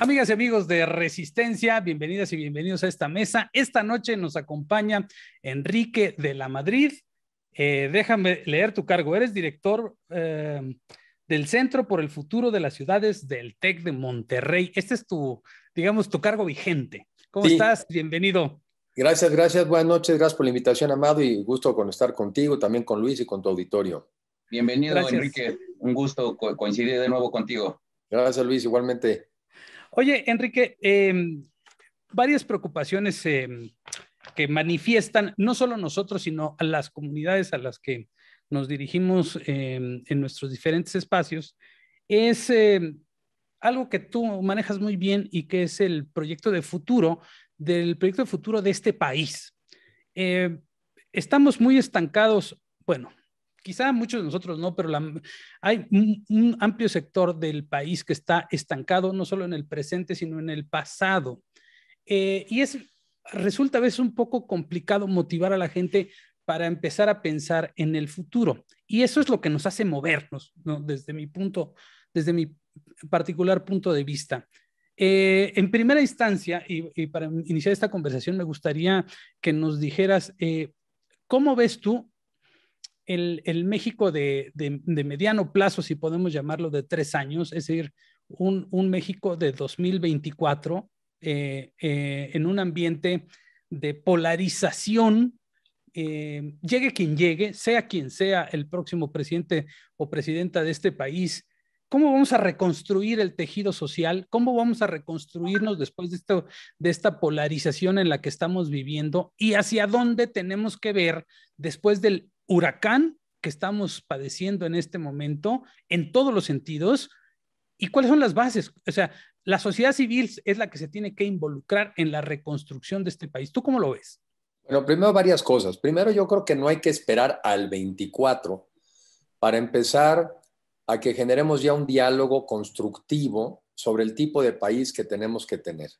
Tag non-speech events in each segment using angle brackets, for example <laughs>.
Amigas y amigos de Resistencia, bienvenidas y bienvenidos a esta mesa. Esta noche nos acompaña Enrique de la Madrid. Eh, déjame leer tu cargo. Eres director eh, del Centro por el Futuro de las Ciudades del TEC de Monterrey. Este es tu, digamos, tu cargo vigente. ¿Cómo estás? Bienvenido. Gracias, gracias. Buenas noches. Gracias por la invitación, Amado, y gusto con estar contigo, también con Luis y con tu auditorio. Bienvenido, Enrique. Un gusto coincidir de nuevo contigo. Gracias, Luis. Igualmente. Oye, Enrique, em, varias preocupaciones em, que manifiestan no solo nosotros, sino a las comunidades a las que nos dirigimos em, en nuestros diferentes espacios, es algo que tú manejas muy bien y que es el proyecto de futuro, del proyecto de futuro de este país. Eh, estamos muy estancados, bueno, quizá muchos de nosotros no, pero hay un, amplio sector del país que está estancado no solo en el presente, sino en el pasado. Eh, y es, resulta a veces un poco complicado motivar a la gente para empezar a pensar en el futuro. Y eso es lo que nos hace movernos, ¿no? desde mi punto, desde mi particular punto de vista. Eh, en primera instancia, y, para iniciar esta conversación, me gustaría que nos dijeras eh, cómo ves tú el, México de, mediano plazo, si podemos llamarlo, de tres años, es decir, un, México de 2024 eh, eh, en un ambiente de polarización, eh, llegue quien llegue, sea quien sea el próximo presidente o presidenta de este país, ¿Cómo vamos a reconstruir el tejido social? ¿Cómo vamos a reconstruirnos después de, esto, de esta polarización en la que estamos viviendo? ¿Y hacia dónde tenemos que ver después del huracán que estamos padeciendo en este momento en todos los sentidos y cuáles son las bases. O sea, la sociedad civil es la que se tiene que involucrar en la reconstrucción de este país. ¿Tú cómo lo ves? Bueno, primero varias cosas. Primero, yo creo que no hay que esperar al 24 para empezar a que generemos ya un diálogo constructivo sobre el tipo de país que tenemos que tener.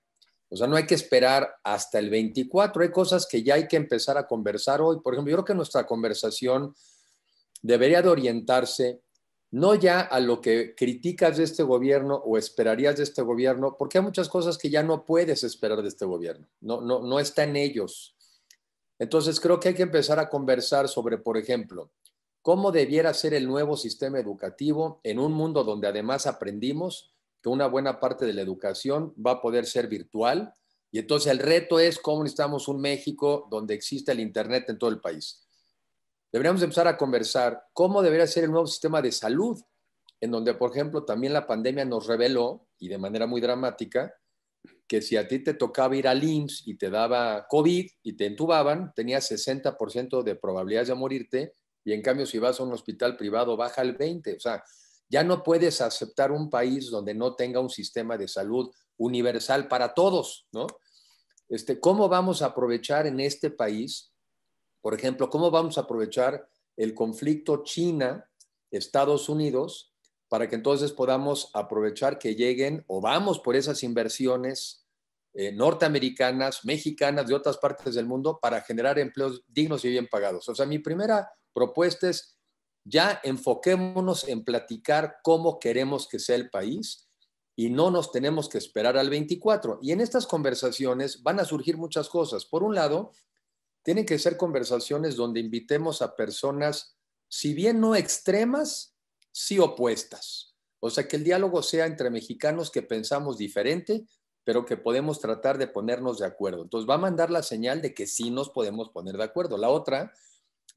O sea, no hay que esperar hasta el 24. Hay cosas que ya hay que empezar a conversar hoy. Por ejemplo, yo creo que nuestra conversación debería de orientarse no ya a lo que criticas de este gobierno o esperarías de este gobierno, porque hay muchas cosas que ya no puedes esperar de este gobierno. No, no, no está en ellos. Entonces, creo que hay que empezar a conversar sobre, por ejemplo, cómo debiera ser el nuevo sistema educativo en un mundo donde además aprendimos que una buena parte de la educación va a poder ser virtual. Y entonces el reto es cómo necesitamos un México donde existe el Internet en todo el país. Deberíamos empezar a conversar cómo debería ser el nuevo sistema de salud, en donde, por ejemplo, también la pandemia nos reveló, y de manera muy dramática, que si a ti te tocaba ir al IMSS y te daba COVID y te entubaban, tenías 60% de probabilidades de morirte, y en cambio si vas a un hospital privado baja el 20%. O sea, ya no puedes aceptar un país donde no tenga un sistema de salud universal para todos, ¿no? Este, ¿Cómo vamos a aprovechar en este país, por ejemplo, cómo vamos a aprovechar el conflicto China-Estados Unidos para que entonces podamos aprovechar que lleguen o vamos por esas inversiones eh, norteamericanas, mexicanas, de otras partes del mundo para generar empleos dignos y bien pagados? O sea, mi primera propuesta es ya enfoquémonos en platicar cómo queremos que sea el país y no nos tenemos que esperar al 24. Y en estas conversaciones van a surgir muchas cosas. Por un lado, tienen que ser conversaciones donde invitemos a personas, si bien no extremas, sí opuestas. O sea, que el diálogo sea entre mexicanos que pensamos diferente, pero que podemos tratar de ponernos de acuerdo. Entonces va a mandar la señal de que sí nos podemos poner de acuerdo. La otra,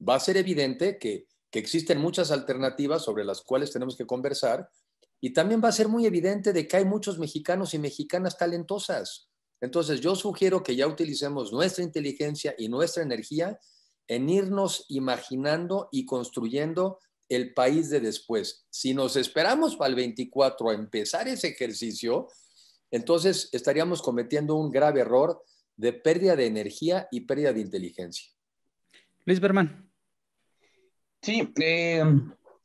va a ser evidente que que existen muchas alternativas sobre las cuales tenemos que conversar y también va a ser muy evidente de que hay muchos mexicanos y mexicanas talentosas. Entonces yo sugiero que ya utilicemos nuestra inteligencia y nuestra energía en irnos imaginando y construyendo el país de después. Si nos esperamos para el 24 a empezar ese ejercicio, entonces estaríamos cometiendo un grave error de pérdida de energía y pérdida de inteligencia. Luis Berman, Sí, eh,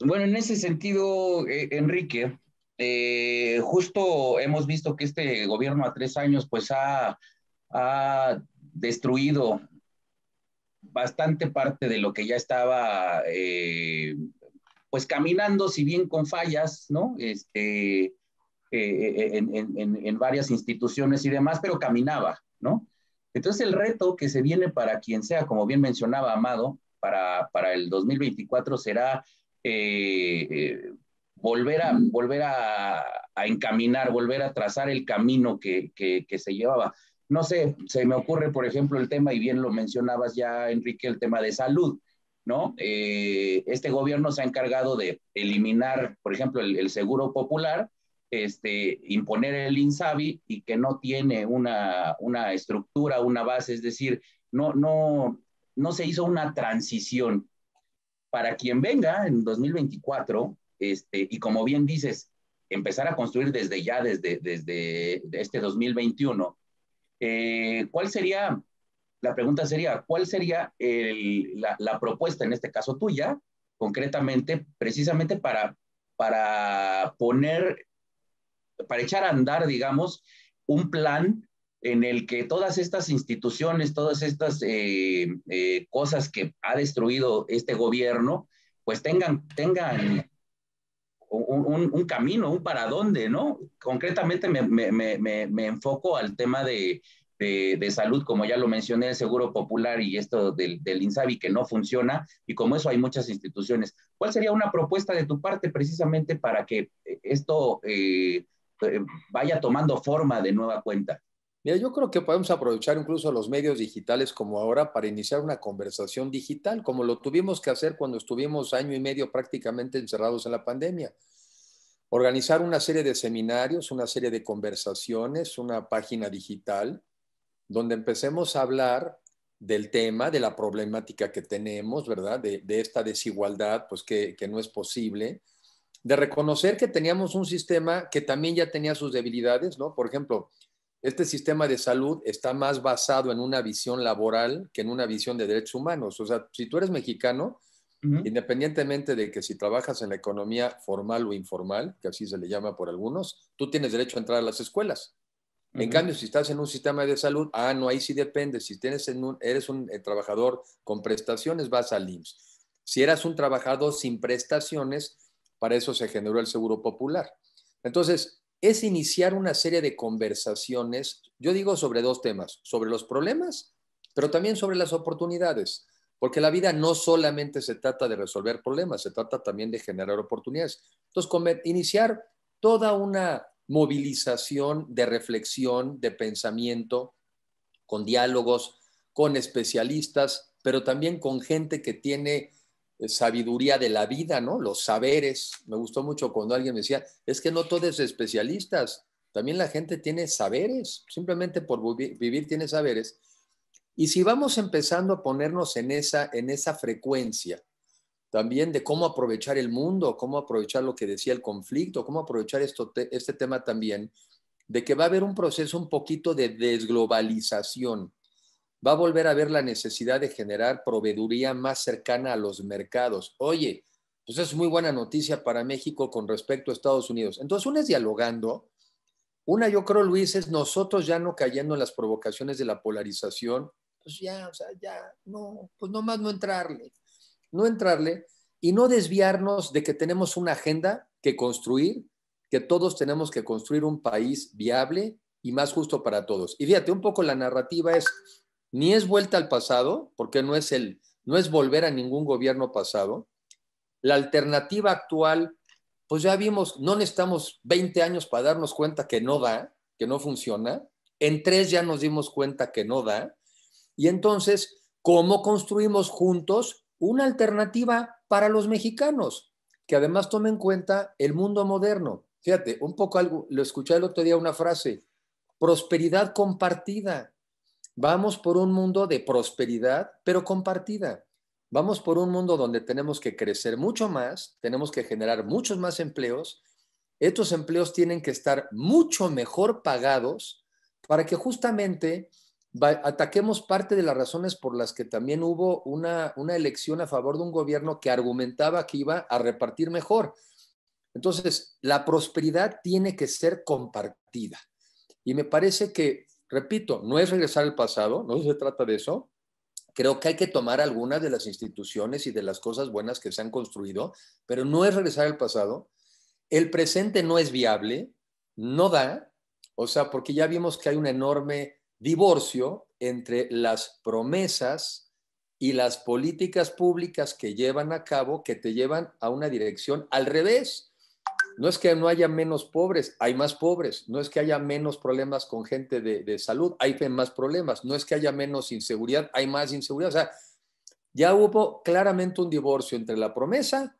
bueno, en ese sentido, eh, Enrique, eh, justo hemos visto que este gobierno a tres años pues ha, destruido bastante parte de lo que ya estaba pues caminando, si bien con fallas, ¿no? Este, en, en varias instituciones y demás, pero caminaba, ¿no? Entonces el reto que se viene para quien sea, como bien mencionaba Amado, para, para el 2024 será eh, eh, volver, a, volver a, encaminar, volver a trazar el camino que, que, se llevaba. No sé, se me ocurre, por ejemplo, el tema, y bien lo mencionabas ya, Enrique, el tema de salud. ¿no? Eh, este gobierno se ha encargado de eliminar, por ejemplo, el, seguro popular, este, imponer el INSABI y que no tiene una, una estructura, una base, es decir, no, no, no se hizo una transición. Para quien venga en 2024, este, y como bien dices, empezar a construir desde ya, desde, desde este 2021, eh, ¿cuál sería, la pregunta sería, cuál sería la, propuesta, en este caso tuya, concretamente, precisamente para, para poner, para echar a andar, digamos, un plan en el que todas estas instituciones, todas estas eh, eh, cosas que ha destruido este gobierno, pues tengan, tengan un, camino, un para dónde, ¿no? Concretamente me, enfoco al tema de, salud, como ya lo mencioné, el Seguro Popular y esto del, INSABI que no funciona, y como eso hay muchas instituciones. ¿Cuál sería una propuesta de tu parte precisamente para que esto eh, vaya tomando forma de nueva cuenta? Mira, yo creo que podemos aprovechar incluso los medios digitales como ahora para iniciar una conversación digital, como lo tuvimos que hacer cuando estuvimos año y medio prácticamente encerrados en la pandemia. Organizar una serie de seminarios, una serie de conversaciones, una página digital, donde empecemos a hablar del tema, de la problemática que tenemos, ¿verdad? De, de esta desigualdad, pues que, que no es posible, de reconocer que teníamos un sistema que también ya tenía sus debilidades, ¿no? Por ejemplo, este sistema de salud está más basado en una visión laboral que en una visión de derechos humanos. O sea, si tú eres mexicano, independientemente de que si trabajas en la economía formal o informal, que así se le llama por algunos, tú tienes derecho a entrar a las escuelas. En cambio, si estás en un sistema de salud, ah, no, ahí sí depende. Si tienes eres un eh, trabajador con prestaciones, vas al IMSS. Si eras un trabajador sin prestaciones, para eso se generó el Seguro Popular. Entonces, es iniciar una serie de conversaciones, yo digo sobre dos temas, sobre los problemas, pero también sobre las oportunidades, porque la vida no solamente se trata de resolver problemas, se trata también de generar oportunidades. Entonces, iniciar toda una movilización de reflexión, de pensamiento, con diálogos, con especialistas, pero también con gente que tiene eh, sabiduría de la vida, ¿no? Los saberes. Me gustó mucho cuando alguien me decía, es que no todos especialistas, también la gente tiene saberes, simplemente por vivir tiene saberes. Y si vamos empezando a ponernos en esa, en esa frecuencia, también de cómo aprovechar el mundo, cómo aprovechar lo que decía el conflicto, cómo aprovechar esto, este tema también, de que va a haber un proceso un poquito de desglobalización va a volver a ver la necesidad de generar proveeduría más cercana a los mercados. Oye, pues es muy buena noticia para México con respecto a Estados Unidos. Entonces, una es dialogando. Una, yo creo, Luis, es nosotros ya no cayendo en las provocaciones de la polarización. Pues ya, o sea, ya, no, pues nomás no entrarle. No entrarle y no desviarnos de que tenemos una agenda que construir, que todos tenemos que construir un país viable y más justo para todos. Y fíjate, un poco la narrativa es, ni es vuelta al pasado, porque no es, el, no es volver a ningún gobierno pasado. La alternativa actual, pues ya vimos, no necesitamos 20 años para darnos cuenta que no da, que no funciona. En tres ya nos dimos cuenta que no da. Y entonces, ¿cómo construimos juntos una alternativa para los mexicanos? Que además tome en cuenta el mundo moderno. Fíjate, un poco algo, lo escuché el otro día una frase, prosperidad compartida. Vamos por un mundo de prosperidad, pero compartida. Vamos por un mundo donde tenemos que crecer mucho más, tenemos que generar muchos más empleos. Estos empleos tienen que estar mucho mejor pagados para que justamente ataquemos parte de las razones por las que también hubo una, una, elección a favor de un gobierno que argumentaba que iba a repartir mejor. Entonces, la prosperidad tiene que ser compartida. Y me parece que repito, no es regresar al pasado, no se trata de eso. Creo que hay que tomar algunas de las instituciones y de las cosas buenas que se han construido, pero no es regresar al pasado. El presente no es viable, no da, o sea, porque ya vimos que hay un enorme divorcio entre las promesas y las políticas públicas que llevan a cabo, que te llevan a una dirección al revés. No es que no haya menos pobres, hay más pobres. No es que haya menos problemas con gente de, salud, hay más problemas. No es que haya menos inseguridad, hay más inseguridad. O sea, ya hubo claramente un divorcio entre la promesa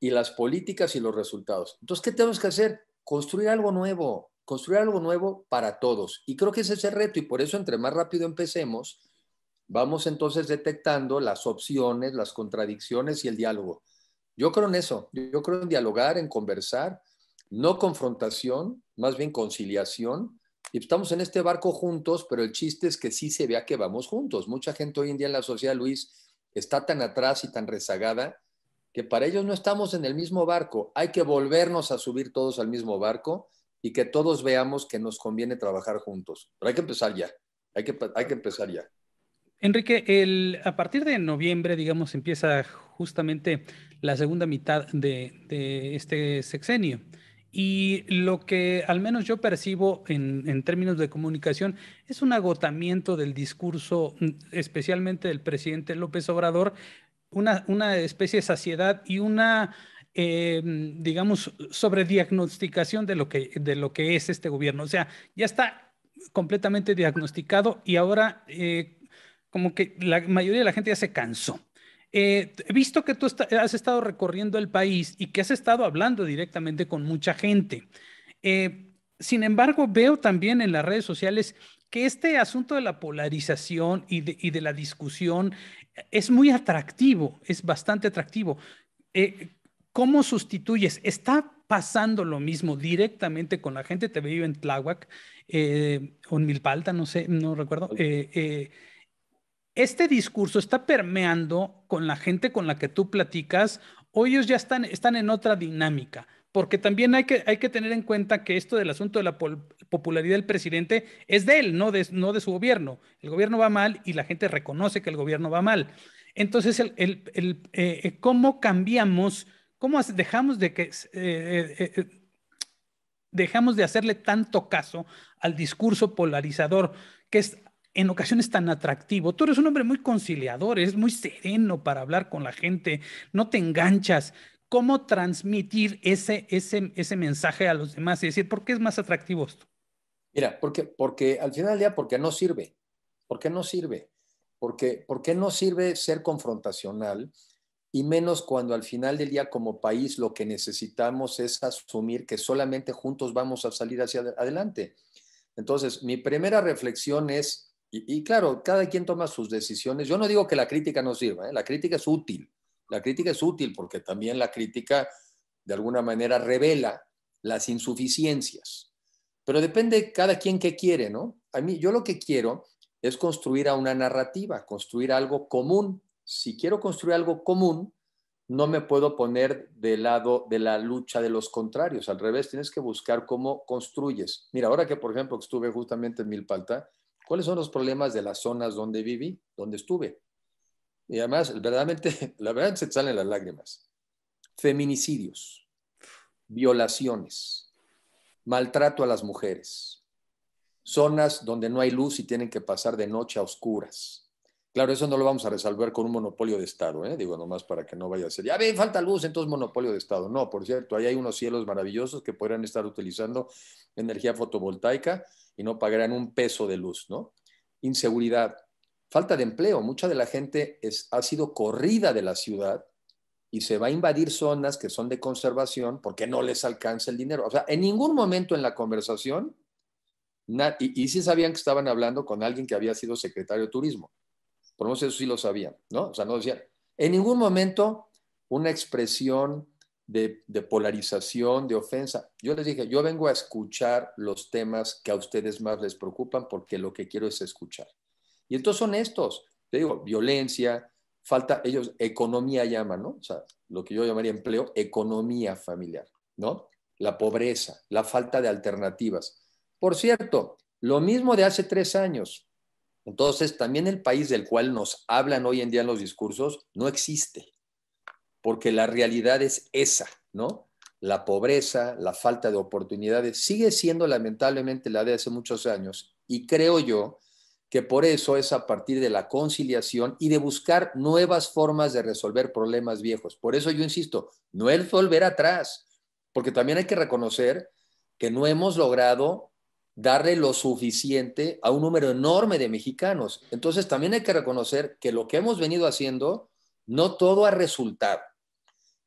y las políticas y los resultados. Entonces, ¿qué tenemos que hacer? Construir algo nuevo, construir algo nuevo para todos. Y creo que ese es el reto y por eso entre más rápido empecemos, vamos entonces detectando las opciones, las contradicciones y el diálogo. Yo creo en eso, yo creo en dialogar, en conversar, no confrontación, más bien conciliación. Y estamos en este barco juntos, pero el chiste es que sí se vea que vamos juntos. Mucha gente hoy en día en la sociedad, Luis, está tan atrás y tan rezagada que para ellos no estamos en el mismo barco. Hay que volvernos a subir todos al mismo barco y que todos veamos que nos conviene trabajar juntos. Pero hay que empezar ya, hay que, hay que empezar ya. Enrique, el, a partir de noviembre, digamos, empieza justamente la segunda mitad de, este sexenio. Y lo que al menos yo percibo en, términos de comunicación es un agotamiento del discurso, mm, especialmente del presidente López Obrador, una, una especie de saciedad y una, eh, digamos, sobrediagnosticación de lo, que, de lo que es este gobierno. O sea, ya está completamente diagnosticado y ahora eh, como que la mayoría de la gente ya se cansó. Eh, he visto que tú has estado recorriendo el país y que has estado hablando directamente con mucha gente. Eh, sin embargo, veo también en las redes sociales que este asunto de la polarización y de, la discusión eh, es muy atractivo, es bastante atractivo. ¿Cómo sustituyes? ¿Está pasando lo mismo directamente con la gente? Te veo en Tláhuac o en Milpalta, no sé, no recuerdo este discurso está permeando con la gente con la que tú platicas o ellos ya están, están en otra dinámica. Porque también hay que, hay que tener en cuenta que esto del asunto de la popularidad del presidente es de él, no de, no de su gobierno. El gobierno va mal y la gente reconoce que el gobierno va mal. Entonces, el, eh, eh, ¿cómo cambiamos? ¿Cómo dejamos de que... Eh, dejamos de hacerle tanto caso al discurso polarizador, que es en ocasiones tan atractivo. Tú eres un hombre muy conciliador, es muy sereno para hablar con la gente, no te enganchas. ¿Cómo transmitir ese, ese, ese mensaje a los demás y decir, ¿por qué es más atractivo esto? Mira, porque, porque al final del día, porque no sirve. ¿Por qué no sirve? Porque, porque no sirve ser confrontacional y menos cuando al final del día como país lo que necesitamos es asumir que solamente juntos vamos a salir hacia adelante. Entonces, mi primera reflexión es, y, claro, cada quien toma sus decisiones. Yo no digo que la crítica no sirva, ¿eh? la crítica es útil. La crítica es útil porque también la crítica de alguna manera revela las insuficiencias. Pero depende cada quien que quiere, ¿no? A mí, yo lo que quiero es construir a una narrativa, construir algo común. Si quiero construir algo común, no me puedo poner del lado de la lucha de los contrarios. Al revés, tienes que buscar cómo construyes. Mira, ahora que, por ejemplo, estuve justamente en Milpalta, ¿Cuáles son los problemas de las zonas donde viví, donde estuve? Y además, verdaderamente, <laughs> la verdad se te salen las lágrimas. Feminicidios, violaciones, maltrato a las mujeres, zonas donde no hay luz y tienen que pasar de noche a oscuras. Claro, eso no lo vamos a resolver con un monopolio de Estado, ¿eh? digo nomás para que no vaya a ser, ya ven, falta luz, entonces monopolio de Estado. No, por cierto, ahí hay unos cielos maravillosos que podrían estar utilizando energía fotovoltaica y no pagarán un peso de luz, ¿no? Inseguridad, falta de empleo. Mucha de la gente es, ha sido corrida de la ciudad y se va a invadir zonas que son de conservación porque no les alcanza el dinero. O sea, en ningún momento en la conversación, y, y sí sabían que estaban hablando con alguien que había sido secretario de turismo. Por lo menos eso sí lo sabían, ¿no? O sea, no decían, en ningún momento una expresión de, polarización, de ofensa. Yo les dije, yo vengo a escuchar los temas que a ustedes más les preocupan porque lo que quiero es escuchar. Y entonces son estos, te digo, violencia, falta, ellos economía llaman, ¿no? O sea, lo que yo llamaría empleo, economía familiar, ¿no? La pobreza, la falta de alternativas. Por cierto, lo mismo de hace tres años. Entonces, también el país del cual nos hablan hoy en día en los discursos no existe porque la realidad es esa, ¿no? La pobreza, la falta de oportunidades, sigue siendo lamentablemente la de hace muchos años y creo yo que por eso es a partir de la conciliación y de buscar nuevas formas de resolver problemas viejos. Por eso yo insisto, no es volver atrás, porque también hay que reconocer que no hemos logrado darle lo suficiente a un número enorme de mexicanos. Entonces también hay que reconocer que lo que hemos venido haciendo, no todo ha resultado.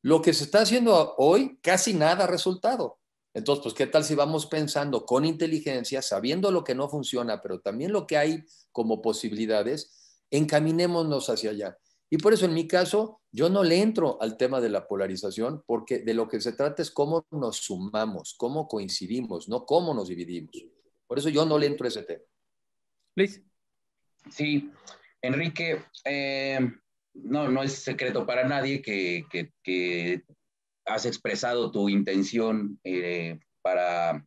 Lo que se está haciendo hoy, casi nada ha resultado. Entonces, pues, ¿qué tal si vamos pensando con inteligencia, sabiendo lo que no funciona, pero también lo que hay como posibilidades, encaminémonos hacia allá? Y por eso, en mi caso, yo no le entro al tema de la polarización, porque de lo que se trata es cómo nos sumamos, cómo coincidimos, no cómo nos dividimos. Por eso yo no le entro a ese tema. Luis. Sí, Enrique, eh, no, no es secreto para nadie que, has expresado tu intención eh, para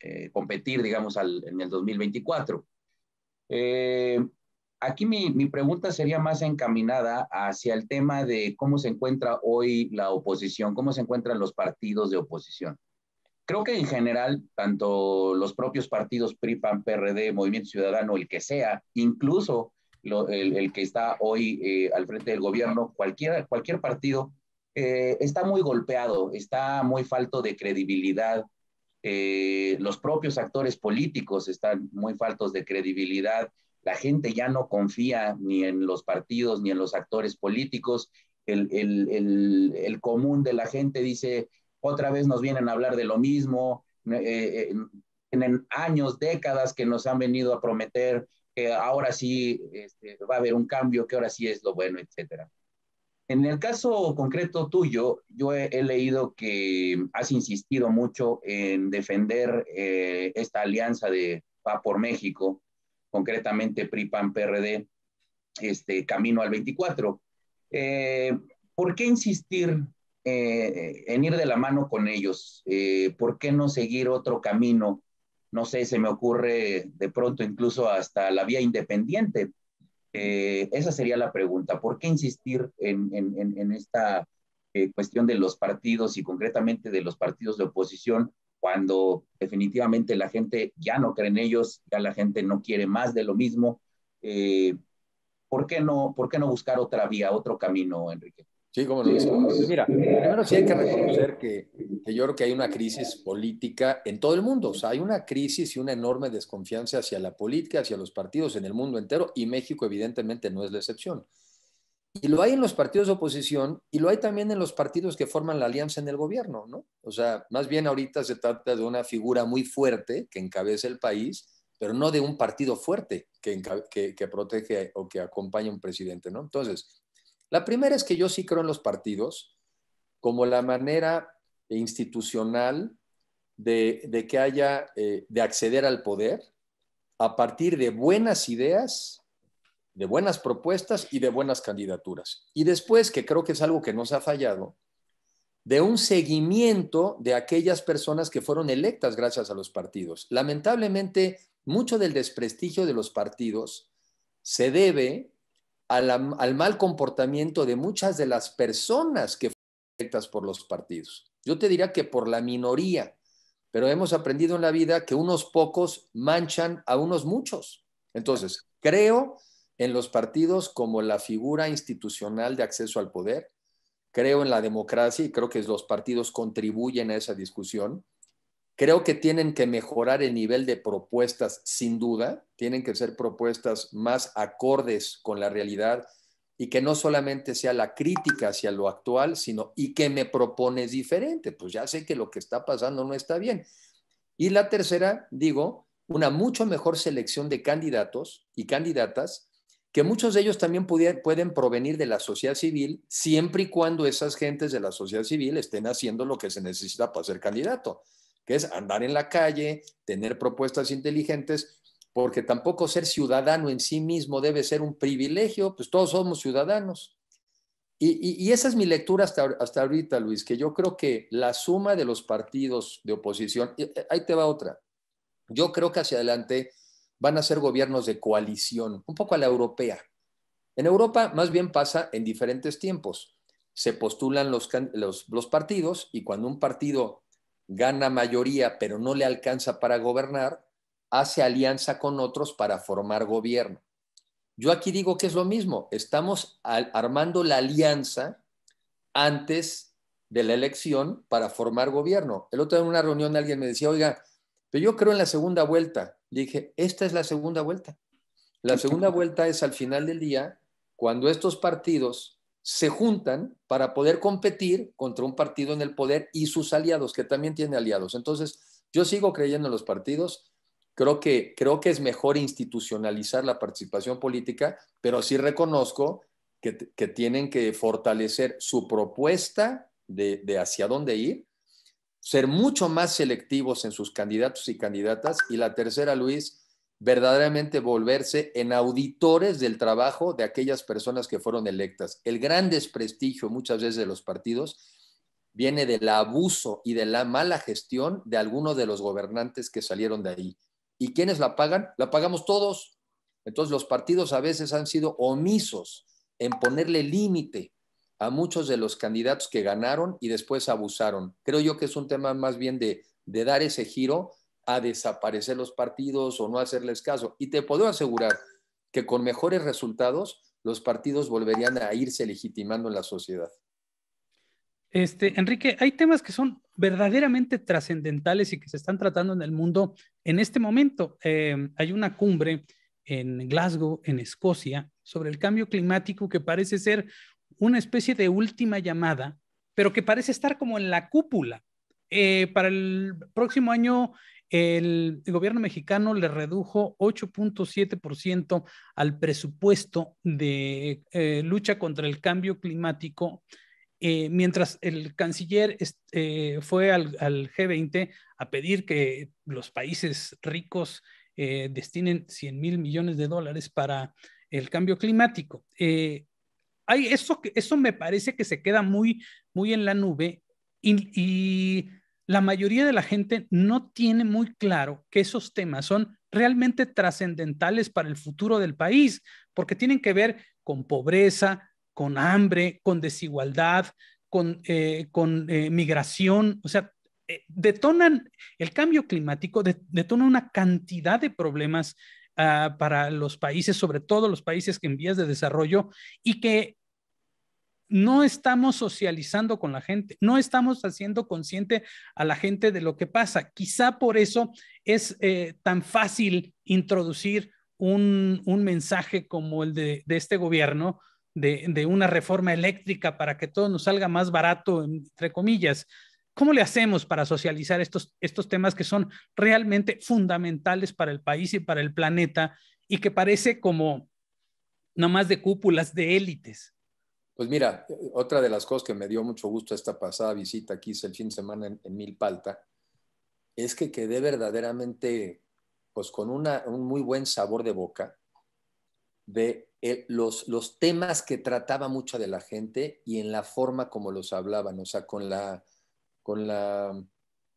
eh, competir, digamos, en el 2024. Eh, aquí mi, mi, pregunta sería más encaminada hacia el tema de cómo se encuentra hoy la oposición, cómo se encuentran los partidos de oposición. Creo que en general, tanto los propios partidos PRI, PAN, PRD, Movimiento Ciudadano, el que sea, incluso el, que está hoy eh, al frente del gobierno, cualquier, cualquier partido, eh, está muy golpeado, está muy falto de credibilidad. Eh, los propios actores políticos están muy faltos de credibilidad. La gente ya no confía ni en los partidos ni en los actores políticos. El, el común de la gente dice, otra vez nos vienen a hablar de lo mismo. tienen años, décadas que nos han venido a prometer que ahora sí este, va a haber un cambio, que ahora sí es lo bueno, etcétera. En el caso concreto tuyo, yo he, leído que has insistido mucho en defender eh, esta alianza de Va por México, concretamente PRI-PAN-PRD, este, camino al 24. Eh, ¿Por qué insistir eh, en ir de la mano con ellos? ¿Por qué no seguir otro camino no sé, se me ocurre de pronto incluso hasta la vía independiente. Eh, esa sería la pregunta. ¿Por qué insistir en, esta eh, cuestión de los partidos y concretamente de los partidos de oposición cuando definitivamente la gente ya no cree en ellos, ya la gente no quiere más de lo mismo? Eh, ¿Por qué no buscar otra vía, otro camino, Enrique? Sí, como no. Mira, primero sí hay que reconocer que, yo creo que hay una crisis política en todo el mundo. O sea, hay una crisis y una enorme desconfianza hacia la política, hacia los partidos en el mundo entero y México evidentemente no es la excepción. Y lo hay en los partidos de oposición y lo hay también en los partidos que forman la alianza en el gobierno, ¿no? O sea, más bien ahorita se trata de una figura muy fuerte que encabeza el país, pero no de un partido fuerte que, que, que protege o que acompaña a un presidente, ¿no? Entonces, la primera es que yo sí creo en los partidos como la manera institucional de, que haya, eh, de acceder al poder a partir de buenas ideas, de buenas propuestas y de buenas candidaturas. Y después, que creo que es algo que nos ha fallado, de un seguimiento de aquellas personas que fueron electas gracias a los partidos. Lamentablemente, mucho del desprestigio de los partidos se debe al mal comportamiento de muchas de las personas que fueron afectadas por los partidos. Yo te diría que por la minoría, pero hemos aprendido en la vida que unos pocos manchan a unos muchos. Entonces, creo en los partidos como la figura institucional de acceso al poder, creo en la democracia y creo que los partidos contribuyen a esa discusión. Creo que tienen que mejorar el nivel de propuestas, sin duda. Tienen que ser propuestas más acordes con la realidad y que no solamente sea la crítica hacia lo actual, sino ¿y que me propones diferente? Pues ya sé que lo que está pasando no está bien. Y la tercera, digo, una mucho mejor selección de candidatos y candidatas, que muchos de ellos también pueden provenir de la sociedad civil, siempre y cuando esas gentes de la sociedad civil estén haciendo lo que se necesita para ser candidato que es andar en la calle, tener propuestas inteligentes, porque tampoco ser ciudadano en sí mismo debe ser un privilegio, pues todos somos ciudadanos. Y, esa es mi lectura hasta, hasta ahorita, Luis, que yo creo que la suma de los partidos de oposición, eh, eh, ahí te va otra, yo creo que hacia adelante van a ser gobiernos de coalición, un poco a la europea. En Europa más bien pasa en diferentes tiempos. Se postulan los, los partidos y cuando un partido gana mayoría pero no le alcanza para gobernar, hace alianza con otros para formar gobierno. Yo aquí digo que es lo mismo, estamos armando la alianza antes de la elección para formar gobierno. El otro día en una reunión alguien me decía, oiga, pero yo creo en la segunda vuelta. dije, esta es la segunda vuelta. La segunda vuelta es al final del día, cuando estos partidos se juntan para poder competir contra un partido en el poder y sus aliados, que también tiene aliados. Entonces, yo sigo creyendo en los partidos, creo que, creo que es mejor institucionalizar la participación política, pero sí reconozco que, tienen que fortalecer su propuesta de, hacia dónde ir, ser mucho más selectivos en sus candidatos y candidatas. Y la tercera, Luis, verdaderamente volverse en auditores del trabajo de aquellas personas que fueron electas. El gran desprestigio muchas veces de los partidos viene del abuso y de la mala gestión de algunos de los gobernantes que salieron de ahí. ¿Y quiénes la pagan? La pagamos todos. Entonces los partidos a veces han sido omisos en ponerle límite a muchos de los candidatos que ganaron y después abusaron. Creo yo que es un tema más bien de, de dar ese giro a desaparecer los partidos o no hacerles caso. Y te puedo asegurar que con mejores resultados los partidos volverían a irse legitimando en la sociedad. Este, Enrique, hay temas que son verdaderamente trascendentales y que se están tratando en el mundo en este momento. Em, hay una cumbre en Glasgow, en Escocia, sobre el cambio climático que parece ser una especie de última llamada, pero que parece estar como en la cúpula. Eh, para el próximo año el gobierno mexicano le redujo 8.7% al presupuesto de eh, lucha contra el cambio climático, eh, mientras el canciller eh, fue al, G20 a pedir que los países ricos destinen 100 mil millones de dólares para el cambio climático. Hay eso, eso me parece que se queda muy, muy en la nube y la mayoría de la gente no tiene muy claro que esos temas son realmente trascendentales para el futuro del país, porque tienen que ver con pobreza, con hambre, con desigualdad, con, eh, eh, migración, o sea, eh, detonan el cambio climático, detonan detona una cantidad de problemas ah, para los países, sobre todo los países que en vías de desarrollo, y que no estamos socializando con la gente, no estamos haciendo consciente a la gente de lo que pasa. Quizá por eso es eh, tan fácil introducir un, mensaje como el de, este gobierno, de, una reforma eléctrica para que todo nos salga más barato, entre comillas. ¿Cómo le hacemos para socializar estos, estos temas que son realmente fundamentales para el país y para el planeta y que parece como nomás de cúpulas, de élites? Pues mira, eh, otra de las cosas que me dio mucho gusto esta pasada visita que hice el fin de semana en, Milpalta es que quedé verdaderamente, pues con un muy buen sabor de boca de los, temas que trataba mucha de la gente y en la forma como los hablaban, o sea, con la, con la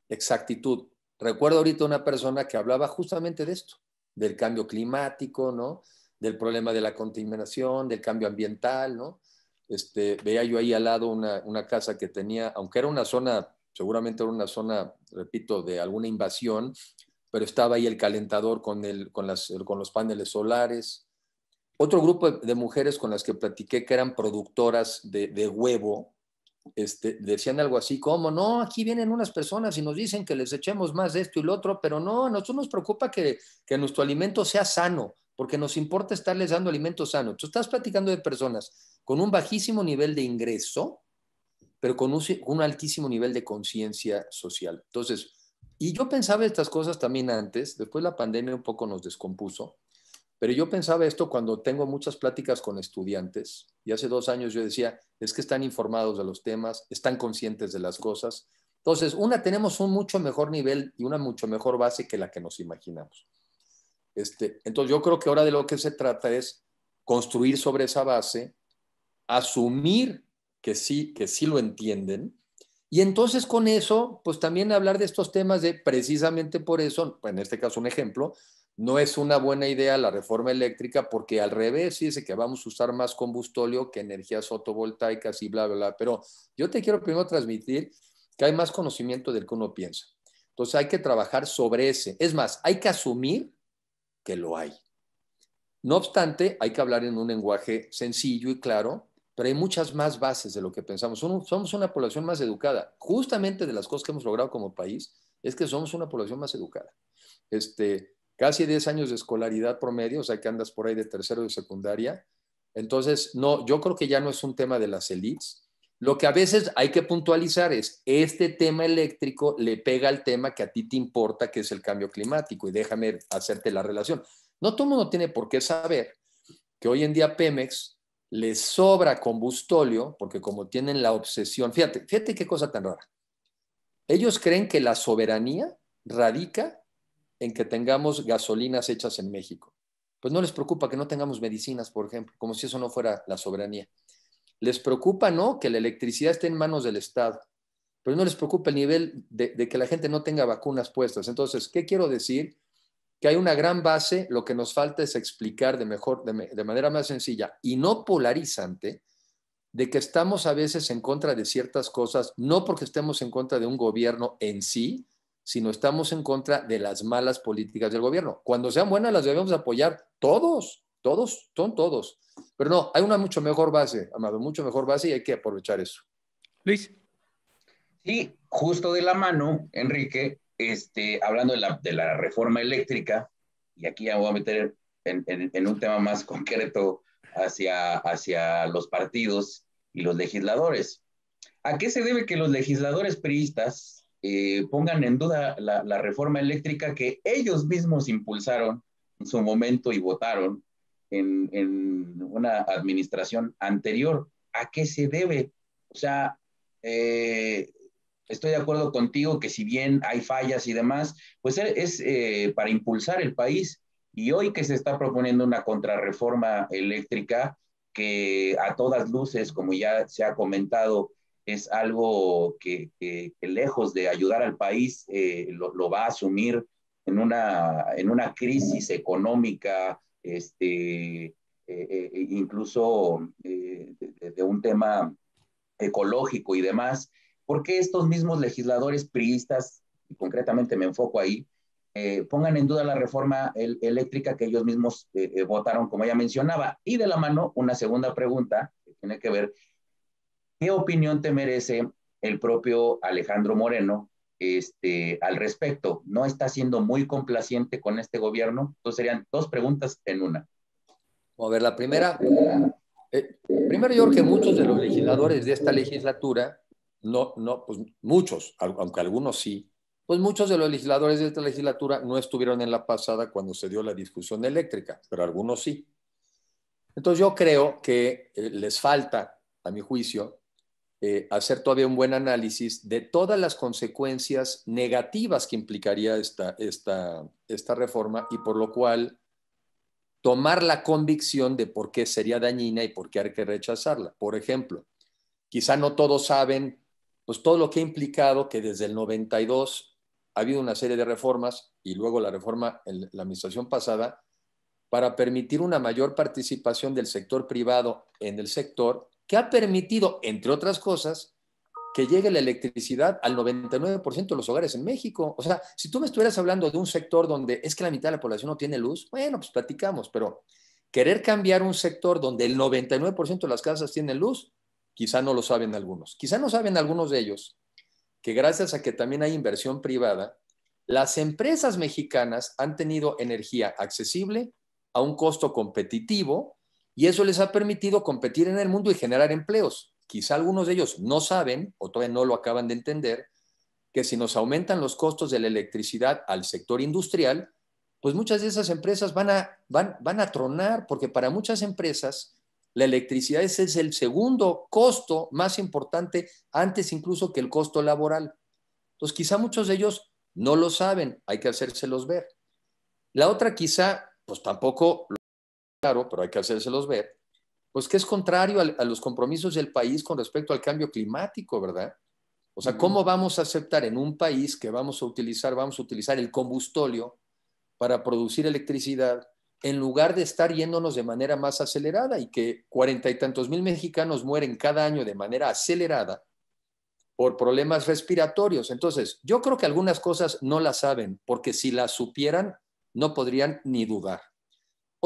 exactitud. Recuerdo ahorita una persona que hablaba justamente de esto, del cambio climático, ¿no? Del problema de la contaminación, del cambio ambiental, ¿no? Este, veía yo ahí al lado una, casa que tenía, aunque era una zona, seguramente era una zona, repito, de alguna invasión, pero estaba ahí el calentador con, con, las, los paneles solares. Otro grupo de mujeres con las que platiqué que eran productoras de, de huevo, este, decían algo así como, no, aquí vienen unas personas y nos dicen que les echemos más de esto y lo otro, pero no, a nosotros nos preocupa que nuestro alimento sea sano porque nos importa estarles dando alimentos sano. Tú estás platicando de personas con un bajísimo nivel de ingreso, pero con un, un altísimo nivel de conciencia social. Entonces, y yo pensaba estas cosas también antes, después la pandemia un poco nos descompuso, pero yo pensaba esto cuando tengo muchas pláticas con estudiantes, y hace dos años yo decía, es que están informados de los temas, están conscientes de las cosas. Entonces, una, tenemos un mucho mejor nivel y una mucho mejor base que la que nos imaginamos. Este, entonces yo creo que ahora de lo que se trata es construir sobre esa base, asumir que sí, que sí lo entienden, y entonces con eso, pues también hablar de estos temas de precisamente por eso, en este caso un ejemplo, no es una buena idea la reforma eléctrica porque al revés dice que vamos a usar más combustóleo que energías fotovoltaicas y bla, bla, bla. Pero yo te quiero primero transmitir que hay más conocimiento del que uno piensa. Entonces hay que trabajar sobre ese. Es más, hay que asumir que lo hay. No obstante, hay que hablar en un lenguaje sencillo y claro, pero hay muchas más bases de lo que pensamos. Somos una población más educada. Justamente de las cosas que hemos logrado como país es que somos una población más educada. Este, casi 10 años de escolaridad promedio, o sea que andas por ahí de tercero de secundaria. Entonces, no, yo creo que ya no es un tema de las élites, lo que a veces hay que puntualizar es, este tema eléctrico le pega al tema que a ti te importa, que es el cambio climático, y déjame hacerte la relación. No todo el mundo tiene por qué saber que hoy en día Pemex le sobra combustóleo, porque como tienen la obsesión, fíjate, fíjate qué cosa tan rara. Ellos creen que la soberanía radica en que tengamos gasolinas hechas en México. Pues no les preocupa que no tengamos medicinas, por ejemplo, como si eso no fuera la soberanía. Les preocupa, ¿no? Que la electricidad esté en manos del Estado, pero no les preocupa el nivel de, que la gente no tenga vacunas puestas. Entonces, ¿qué quiero decir? Que hay una gran base, lo que nos falta es explicar de, mejor, de manera más sencilla y no polarizante, de que estamos a veces en contra de ciertas cosas, no porque estemos en contra de un gobierno en sí, sino estamos en contra de las malas políticas del gobierno. Cuando sean buenas las debemos apoyar todos, todos, son todos. Pero no, hay una mucho mejor base, Amado, mucho mejor base y hay que aprovechar eso. Luis. Sí, justo de la mano, Enrique, este, hablando de la, reforma eléctrica, y aquí ya voy a meter en, un tema más concreto hacia, hacia los partidos y los legisladores. ¿A qué se debe que los legisladores priistas eh, pongan en duda la, la reforma eléctrica que ellos mismos impulsaron en su momento y votaron en, una administración anterior. ¿A qué se debe? O sea, eh, estoy de acuerdo contigo que si bien hay fallas y demás, pues es eh, para impulsar el país. Y hoy que se está proponiendo una contrarreforma eléctrica que a todas luces, como ya se ha comentado, es algo que, lejos de ayudar al país, eh, lo, lo, va a asumir en una, en una crisis económica este, eh, eh, incluso eh, de, un tema ecológico y demás, ¿por qué estos mismos legisladores priistas, y concretamente me enfoco ahí, pongan en duda la reforma eléctrica que ellos mismos votaron, como ya mencionaba? Y de la mano, una segunda pregunta que tiene que ver, ¿qué opinión te merece el propio Alejandro Moreno este, al respecto. No está siendo muy complaciente con este gobierno. Entonces serían dos preguntas en una. A ver, la primera. Eh, primero, yo creo que muchos de los legisladores de esta legislatura, no, no, pues muchos, aunque algunos sí, pues muchos de los legisladores de esta legislatura no estuvieron en la pasada cuando se dio la discusión eléctrica, pero algunos sí. Entonces yo creo que eh, les falta, a mi juicio, eh, hacer todavía un buen análisis de todas las consecuencias negativas que implicaría esta, esta, esta reforma y por lo cual tomar la convicción de por qué sería dañina y por qué hay que rechazarla. Por ejemplo, quizá no todos saben pues todo lo que ha implicado que desde el 92 ha habido una serie de reformas y luego la reforma en la administración pasada para permitir una mayor participación del sector privado en el sector que ha permitido, entre otras cosas, que llegue la electricidad al 99% de los hogares en México. O sea, si tú me estuvieras hablando de un sector donde es que la mitad de la población no tiene luz, bueno, pues platicamos, pero querer cambiar un sector donde el 99% de las casas tienen luz, quizá no lo saben algunos. Quizá no saben algunos de ellos que gracias a que también hay inversión privada, las empresas mexicanas han tenido energía accesible a un costo competitivo y eso les ha permitido competir en el mundo y generar empleos. Quizá algunos de ellos no saben o todavía no lo acaban de entender que si nos aumentan los costos de la electricidad al sector industrial, pues muchas de esas empresas van a, van, van a tronar, porque para muchas empresas la electricidad es el segundo costo más importante, antes incluso que el costo laboral. Entonces, quizá muchos de ellos no lo saben, hay que hacérselos ver. La otra quizá, pues tampoco claro, pero hay que hacérselos ver, pues que es contrario a, los compromisos del país con respecto al cambio climático, ¿verdad? O sea, ¿cómo vamos a aceptar en un país que vamos a utilizar, vamos a utilizar el combustóleo para producir electricidad en lugar de estar yéndonos de manera más acelerada y que cuarenta y tantos mil mexicanos mueren cada año de manera acelerada por problemas respiratorios? Entonces, yo creo que algunas cosas no las saben, porque si las supieran, no podrían ni dudar.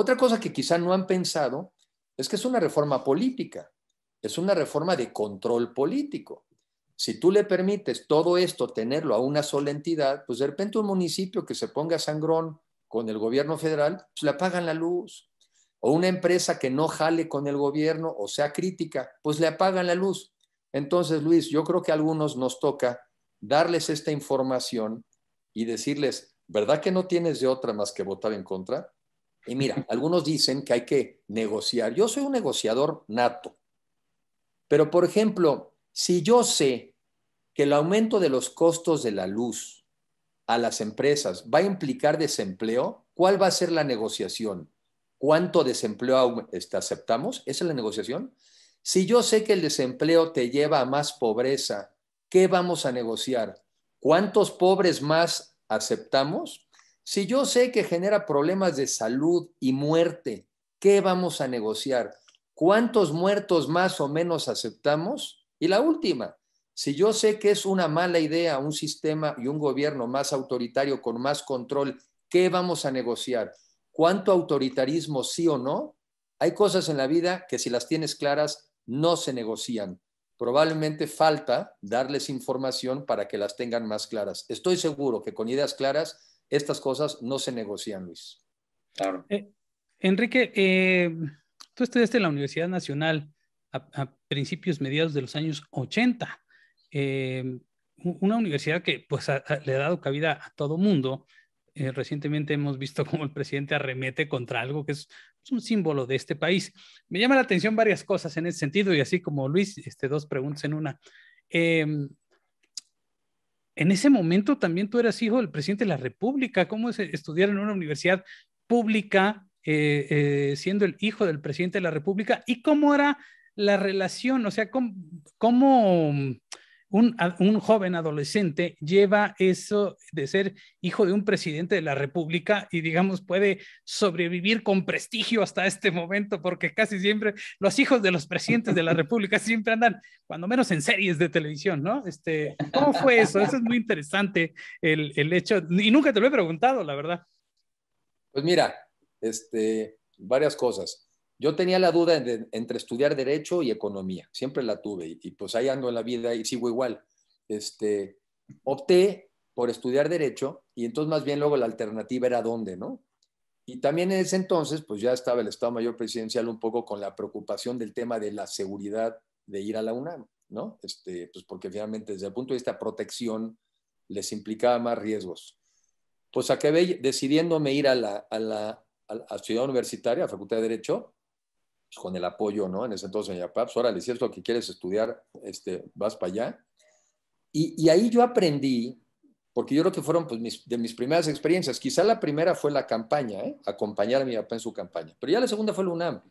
Otra cosa que quizá no han pensado es que es una reforma política, es una reforma de control político. Si tú le permites todo esto tenerlo a una sola entidad, pues de repente un municipio que se ponga sangrón con el gobierno federal, pues le apagan la luz. O una empresa que no jale con el gobierno o sea crítica, pues le apagan la luz. Entonces, Luis, yo creo que a algunos nos toca darles esta información y decirles, ¿verdad que no tienes de otra más que votar en contra? Y mira, algunos dicen que hay que negociar. Yo soy un negociador nato. Pero, por ejemplo, si yo sé que el aumento de los costos de la luz a las empresas va a implicar desempleo, ¿cuál va a ser la negociación? ¿Cuánto desempleo este, aceptamos? ¿Esa es la negociación? Si yo sé que el desempleo te lleva a más pobreza, ¿qué vamos a negociar? ¿Cuántos pobres más aceptamos? Si yo sé que genera problemas de salud y muerte, ¿qué vamos a negociar? ¿Cuántos muertos más o menos aceptamos? Y la última, si yo sé que es una mala idea un sistema y un gobierno más autoritario con más control, ¿qué vamos a negociar? ¿Cuánto autoritarismo sí o no? Hay cosas en la vida que si las tienes claras no se negocian. Probablemente falta darles información para que las tengan más claras. Estoy seguro que con ideas claras estas cosas no se negocian, Luis. Claro. Eh, Enrique, eh, tú estudiaste en la Universidad Nacional a, principios, mediados de los años 80. Eh, una universidad que pues, le ha dado cabida a todo mundo. recientemente hemos visto <laughs> cómo el presidente arremete contra algo que es, un símbolo de este país. Me llama la atención varias cosas en ese sentido y así como Luis, este, dos preguntas en una en ese momento también tú eras hijo del presidente de la República. ¿Cómo es estudiar en una universidad pública eh, eh, siendo el hijo del presidente de la República? ¿Y cómo era la relación? O sea, ¿cómo, cómo un, joven adolescente lleva eso de ser hijo de un presidente de la República y digamos puede sobrevivir con prestigio hasta este momento, porque casi siempre los hijos de los presidentes de la República siempre andan, cuando menos en series de televisión, ¿no? Este, ¿Cómo fue eso? Eso es muy interesante el, el hecho, y nunca te lo he preguntado, la verdad. Pues mira, este, varias cosas. Yo tenía la duda entre estudiar derecho y economía, siempre la tuve y, pues ahí ando en la vida y sigo igual. Este, opté por estudiar derecho y entonces más bien luego la alternativa era dónde, ¿no? Y también en ese entonces, pues ya estaba el Estado Mayor Presidencial un poco con la preocupación del tema de la seguridad de ir a la UNAM, ¿no? Este, pues porque finalmente desde el punto de vista de protección les implicaba más riesgos. Pues acabé decidiéndome ir a la, a la, a la Ciudad Universitaria, a la Facultad de Derecho, pues, con el apoyo, ¿no? En ese entonces en IAPAPS, pues, Ahora, si es lo que quieres estudiar, este, vas para allá. Y, ahí yo aprendí, porque yo creo que fueron pues, de mis primeras experiencias. Quizá la primera fue la campaña, ¿eh? acompañar a mi papá en su campaña, pero ya la segunda fue la UNAM.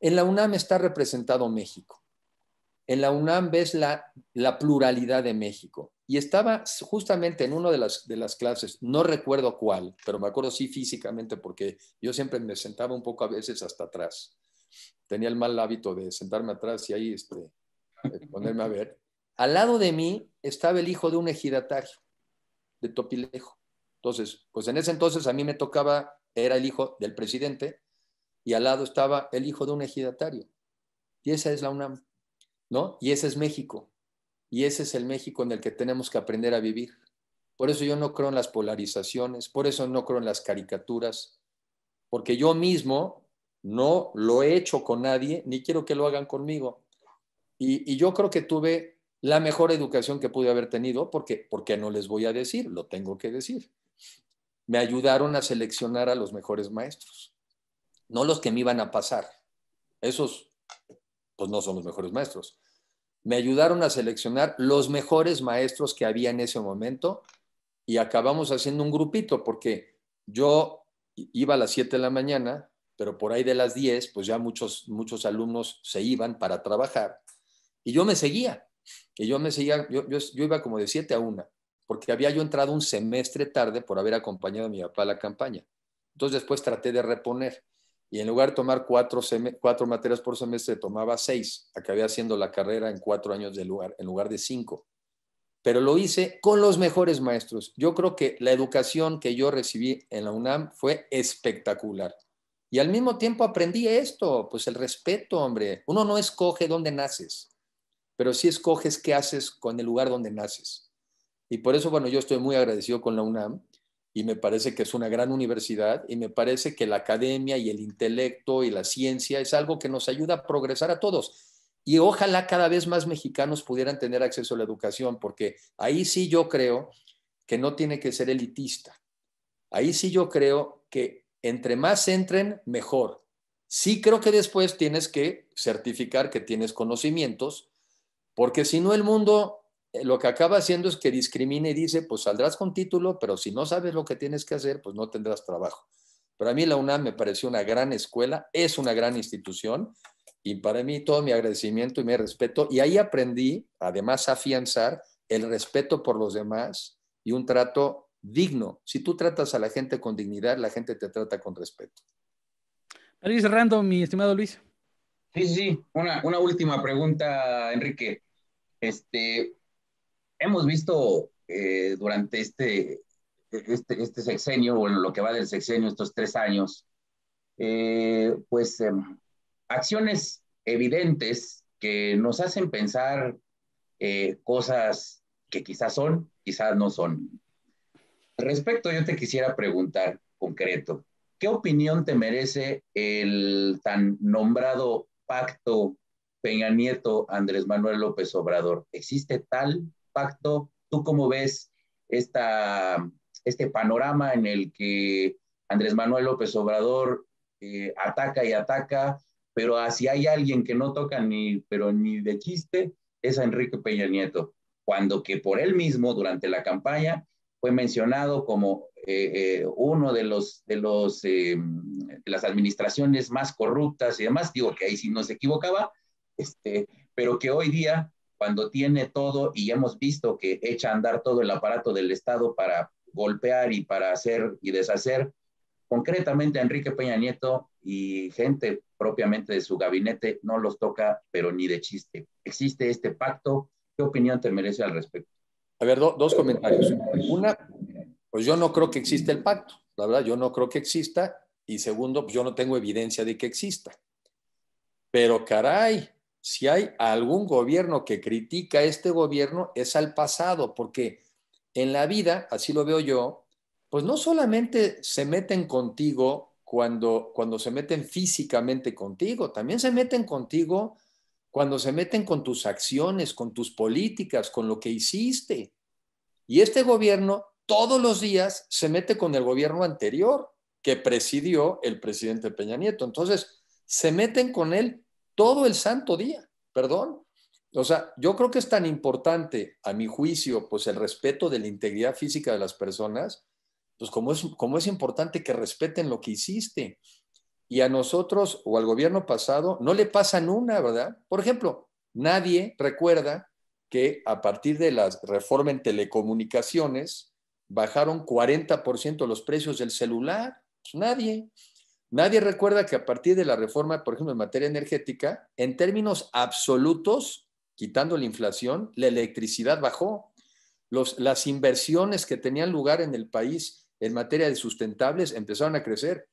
En la UNAM está representado México. En la UNAM ves la, la pluralidad de México. Y estaba justamente en una de las, de las clases, no recuerdo cuál, pero me acuerdo sí físicamente porque yo siempre me sentaba un poco a veces hasta atrás tenía el mal hábito de sentarme atrás y ahí este, ponerme a ver. Al lado de mí estaba el hijo de un ejidatario de Topilejo. Entonces, pues en ese entonces a mí me tocaba, era el hijo del presidente, y al lado estaba el hijo de un ejidatario. Y esa es la UNAM, ¿no? Y ese es México. Y ese es el México en el que tenemos que aprender a vivir. Por eso yo no creo en las polarizaciones, por eso no creo en las caricaturas, porque yo mismo no lo he hecho con nadie, ni quiero que lo hagan conmigo. Y, yo creo que tuve la mejor educación que pude haber tenido, porque, porque no les voy a decir, lo tengo que decir. Me ayudaron a seleccionar a los mejores maestros, no los que me iban a pasar. Esos, pues no son los mejores maestros. Me ayudaron a seleccionar los mejores maestros que había en ese momento y acabamos haciendo un grupito, porque yo iba a las 7 de la mañana, pero por ahí de las 10, pues ya muchos, muchos alumnos se iban para trabajar y yo me seguía. Y yo me seguía, yo, iba como de 7 a 1, porque había yo entrado un semestre tarde por haber acompañado a mi papá a la campaña. Entonces después traté de reponer y en lugar de tomar cuatro, cuatro materias por semestre, tomaba seis. Acabé haciendo la carrera en cuatro años de lugar, en lugar de cinco. Pero lo hice con los mejores maestros. Yo creo que la educación que yo recibí en la UNAM fue espectacular. Y al mismo tiempo aprendí esto, pues el respeto, hombre. Uno no escoge dónde naces, pero sí escoges qué haces con el lugar donde naces. Y por eso, bueno, yo estoy muy agradecido con la UNAM y me parece que es una gran universidad y me parece que la academia y el intelecto y la ciencia es algo que nos ayuda a progresar a todos. Y ojalá cada vez más mexicanos pudieran tener acceso a la educación, porque ahí sí yo creo que no tiene que ser elitista. Ahí sí yo creo que entre más entren, mejor. Sí creo que después tienes que certificar que tienes conocimientos, porque si no el mundo eh, lo que acaba haciendo es que discrimine y dice, pues saldrás con título, pero si no sabes lo que tienes que hacer, pues no tendrás trabajo. Pero a mí la UNAM me pareció una gran escuela, es una gran institución y para mí todo mi agradecimiento y mi respeto. Y ahí aprendí, además, a afianzar el respeto por los demás y un trato digno. Si tú tratas a la gente con dignidad, la gente te trata con respeto. Luis, cerrando, mi estimado Luis. Sí, sí, una, una última pregunta, Enrique. Este, hemos visto eh, durante este, este, este sexenio, o lo que va del sexenio, estos tres años, eh, pues em, acciones evidentes que nos hacen pensar eh, cosas que quizás son, quizás no son respecto, yo te quisiera preguntar concreto, ¿qué opinión te merece el tan nombrado pacto Peña Nieto, Andrés Manuel López Obrador? ¿Existe tal pacto? ¿Tú cómo ves este panorama en el que Andrés Manuel López Obrador eh, ataca y ataca, pero si hay alguien que no toca ni, pero ni de chiste, es a Enrique Peña Nieto, cuando que por él mismo durante la campaña fue mencionado como eh, eh, uno de los de los em, las administraciones más corruptas y demás digo que ahí sí se equivocaba este pero que hoy día cuando tiene todo y hemos visto que echa a andar todo el aparato del estado para golpear y para hacer y deshacer concretamente a Enrique Peña Nieto y gente propiamente de su gabinete no los toca pero ni de chiste existe este pacto qué opinión te merece al respecto a ver, dos comentarios. Una, pues yo no creo que exista el pacto. La verdad, yo no creo que exista. Y segundo, pues yo no tengo evidencia de que exista. Pero caray, si hay algún gobierno que critica a este gobierno, es al pasado, porque en la vida, así lo veo yo, pues no solamente se meten contigo cuando, cuando se meten físicamente contigo, también se meten contigo cuando se meten con tus acciones, con tus políticas, con lo que hiciste. Y este gobierno todos los días se mete con el gobierno anterior que presidió el presidente Peña Nieto. Entonces, se meten con él todo el santo día, perdón. O sea, yo creo que es tan importante, a mi juicio, pues el respeto de la integridad física de las personas, pues como es, como es importante que respeten lo que hiciste y a nosotros o al gobierno pasado no le pasan una, ¿verdad? Por ejemplo, nadie recuerda que a partir de la reforma en telecomunicaciones bajaron 40% los precios del celular. Pues, nadie. Nadie recuerda que a partir de la reforma, por ejemplo, en materia energética, en términos absolutos, quitando la inflación, la electricidad bajó. las inversiones que tenían lugar en el país en materia de sustentables empezaron a crecer.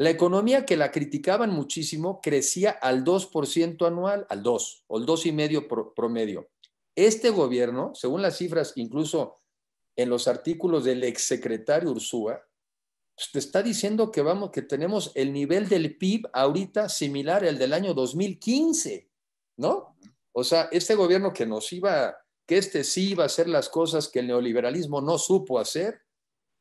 La economía que la criticaban muchísimo crecía al 2% anual, al 2 o al 2,5 promedio. Este gobierno, según las cifras, incluso en los artículos del exsecretario Ursúa, pues, está diciendo que vamos, que tenemos el nivel del PIB ahorita similar al del año 2015, ¿no? O sea, este gobierno que nos iba, que este sí iba a hacer las cosas que el neoliberalismo no supo hacer,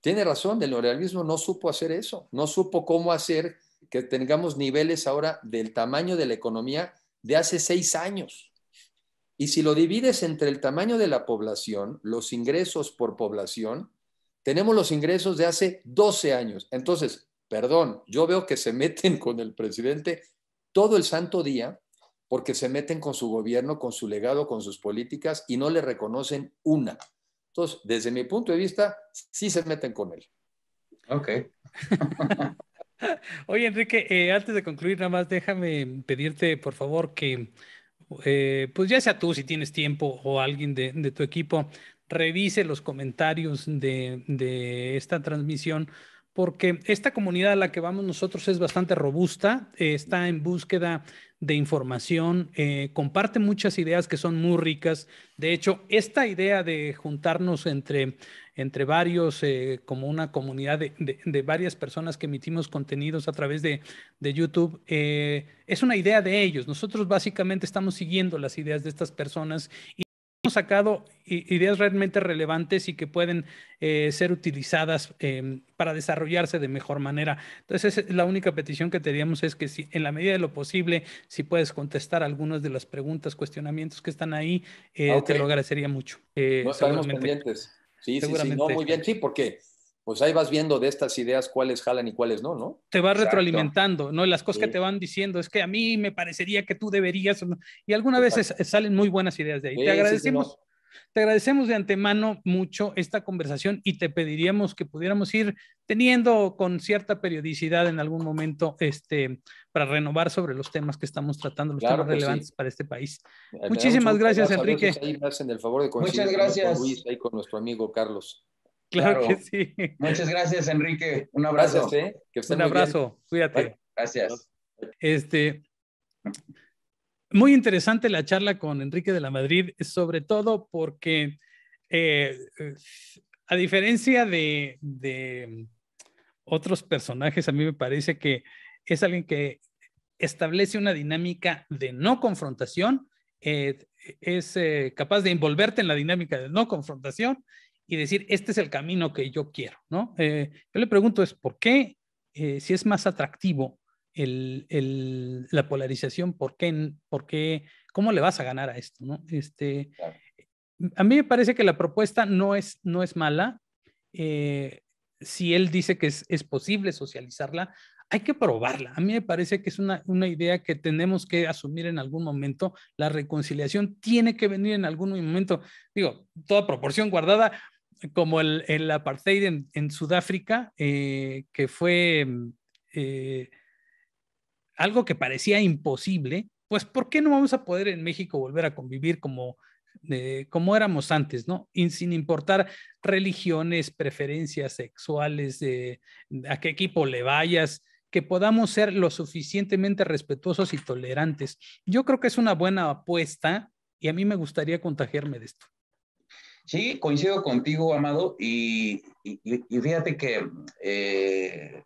tiene razón, el neorealismo no supo hacer eso, no supo cómo hacer que tengamos niveles ahora del tamaño de la economía de hace seis años. Y si lo divides entre el tamaño de la población, los ingresos por población, tenemos los ingresos de hace 12 años. Entonces, perdón, yo veo que se meten con el presidente todo el santo día porque se meten con su gobierno, con su legado, con sus políticas y no le reconocen una. Entonces, desde mi punto de vista, sí se meten con él. Ok. <laughs> Oye, Enrique, eh, antes de concluir, nada más déjame pedirte, por favor, que, eh, pues ya sea tú, si tienes tiempo, o alguien de, tu equipo, revise los comentarios de, esta transmisión, porque esta comunidad a la que vamos nosotros es bastante robusta, eh, está en búsqueda de información, eh, comparte muchas ideas que son muy ricas. De hecho, esta idea de juntarnos entre, entre varios, eh, como una comunidad de, varias personas que emitimos contenidos a través de, YouTube, eh, es una idea de ellos. Nosotros básicamente estamos siguiendo las ideas de estas personas. Y sacado ideas realmente relevantes y que pueden eh, ser utilizadas em, para desarrollarse de mejor manera. Entonces, la única petición que teníamos es que si, en la medida de lo posible, si puedes contestar algunas de las preguntas, cuestionamientos que están ahí, eh, te lo agradecería mucho. Eh, no estaremos pendientes. Sí, sí, sí, no, muy bien, sí, porque pues ahí vas viendo de estas ideas cuáles jalan y cuáles no, ¿no? Te vas retroalimentando, ¿no? las cosas que te van diciendo es que a mí me parecería que tú deberías, y algunas veces eh, salen muy buenas ideas de ahí. te agradecemos. Te agradecemos de antemano mucho esta conversación y te pediríamos que pudiéramos ir teniendo con cierta periodicidad en algún momento este, para renovar sobre los temas que estamos tratando, los temas relevantes para este país. Muchísimas gracias, Enrique. favor Muchas gracias. Luis, ahí con nuestro amigo Carlos. Claro, que sí. Muchas gracias, Enrique. Un abrazo. ¿eh? Un abrazo. Cuídate. Gracias. Este, muy interesante la charla con Enrique de la Madrid, sobre todo porque eh, a diferencia de, otros personajes, a mí me parece que es alguien que establece una dinámica de no confrontación, eh, es eh, capaz de envolverte en la dinámica de no confrontación y decir, este es el camino que yo quiero, ¿no? Eh, yo le pregunto es, ¿por qué eh, si es más atractivo la polarización, ¿por qué, por qué, cómo le vas a ganar a esto, ¿no? Este, a mí me parece que la propuesta no es, no es mala. Eh, si él dice que es, posible socializarla, hay que probarla. A mí me parece que es una, una, idea que tenemos que asumir en algún momento. La reconciliación tiene que venir en algún momento. Digo, toda proporción guardada, como el, apartheid en, Sudáfrica, eh, que fue mm, eh, algo que parecía imposible, pues ¿por qué no vamos a poder en México volver a convivir como, eh, como éramos antes, ¿no? sin importar religiones, preferencias sexuales, a qué equipo le vayas, que podamos ser lo suficientemente respetuosos y tolerantes. Yo creo que es una buena apuesta y a mí me gustaría contagiarme de esto. Sí, coincido contigo, Amado, y, y, fíjate que eh,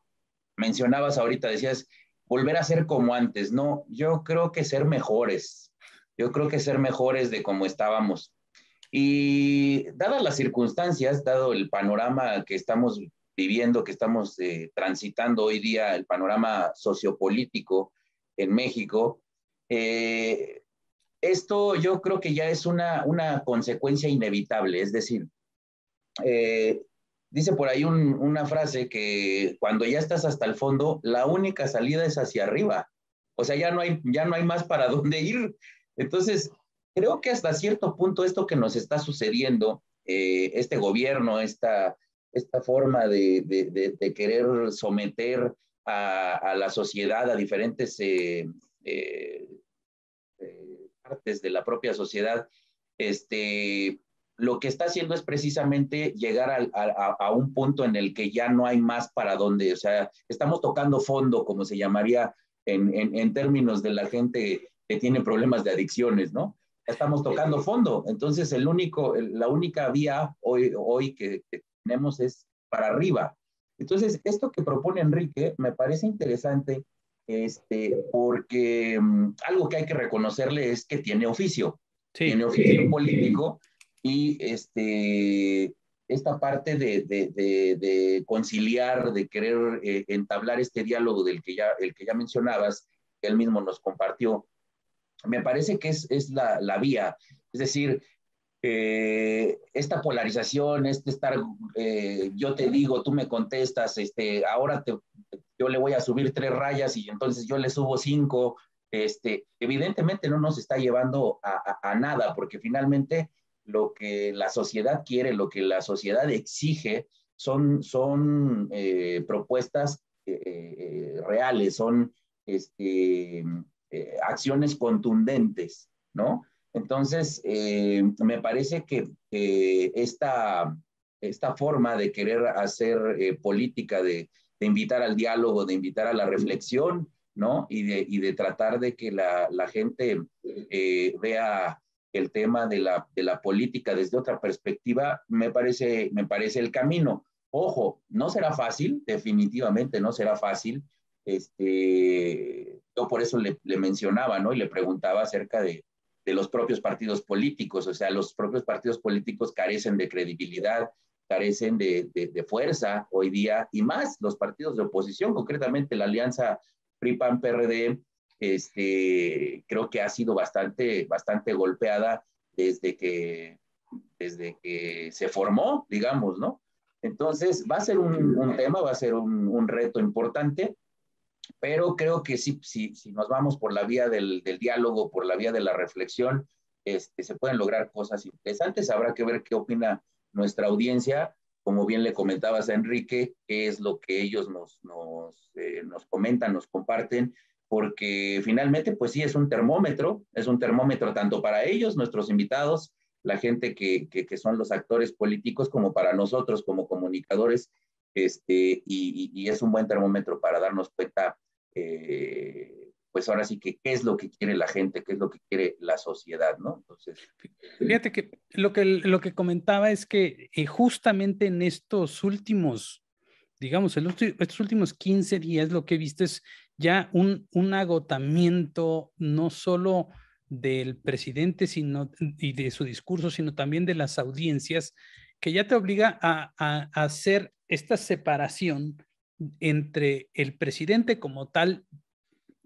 mencionabas ahorita, decías, volver a ser como antes. No, yo creo que ser mejores. Yo creo que ser mejores de como estábamos. Y dadas las circunstancias, dado el panorama que estamos viviendo, que estamos eh, transitando hoy día, el panorama sociopolítico en México, eh, esto yo creo que ya es una, una consecuencia inevitable, es decir, eh, dice por ahí una frase que cuando ya estás hasta el fondo, la única salida es hacia arriba, o sea, ya no hay, ya no hay más para <laughs> dónde ir. Entonces, creo que hasta cierto punto esto que nos está sucediendo, eh, este gobierno, esta, esta forma de, querer someter a, la sociedad a diferentes... Eh, desde la propia sociedad, este, lo que está haciendo es precisamente llegar a, un punto en el que ya no hay más para dónde, o sea, estamos tocando fondo, como se llamaría en, términos de la gente que tiene problemas de adicciones, ¿no? Estamos tocando fondo, entonces el único, la única vía hoy, hoy que tenemos es para arriba. Entonces, esto que propone Enrique me parece interesante este, porque mm, algo que hay que reconocerle es que tiene oficio, tiene oficio político y este, esta parte de, conciliar, de querer eh, entablar este diálogo del que ya, el que ya mencionabas, que él mismo nos compartió, me parece que es, la, la, vía. Es decir, eh, esta polarización, este estar, eh, yo te digo, tú me contestas, este, ahora yo le voy a subir tres rayas y entonces yo le subo cinco, este, evidentemente no nos está llevando a, nada, porque finalmente lo que la sociedad quiere, lo que la sociedad exige, son, son eh, propuestas reales, son este, acciones contundentes, ¿no? Entonces, eh, me parece que esta, esta forma de querer hacer eh, política, de, invitar al diálogo, de invitar a la reflexión, ¿no? Y de, y de tratar de que la, la gente eh, vea el tema de la, política desde otra perspectiva, me parece, me parece el camino. Ojo, no será fácil, definitivamente no será fácil. Este, yo por eso le, le mencionaba, ¿no? Y le preguntaba acerca de, de los propios partidos políticos. O sea, los propios partidos políticos carecen de credibilidad, carecen de, fuerza hoy día, y más los partidos de oposición, concretamente la alianza PRI-PAN-PRD, este, creo que ha sido bastante, bastante golpeada desde que, desde que se formó, digamos, ¿no? Entonces, va a ser un, tema, va a ser un reto importante pero creo que sí, si, nos vamos por la vía del, diálogo, por la vía de la reflexión, este, se pueden lograr cosas interesantes. Habrá que ver qué opina nuestra audiencia. Como bien le comentabas a Enrique, qué es lo que ellos nos, eh, comentan, nos comparten, porque finalmente, pues sí, es un termómetro, es un termómetro tanto para ellos, nuestros invitados, la gente que son los actores políticos, como para nosotros como comunicadores este, y, es un buen termómetro para darnos cuenta, eh, pues ahora sí que qué es lo que quiere la gente, qué es lo que quiere la sociedad, ¿no? Entonces, este, fíjate que lo que, lo que comentaba es que eh, justamente en estos últimos, digamos, en estos últimos 15 días lo que he visto es ya un, un agotamiento no solo del presidente sino, y de su discurso, sino también de las audiencias, que ya te obliga a, a, a hacer esta separación entre el presidente como tal,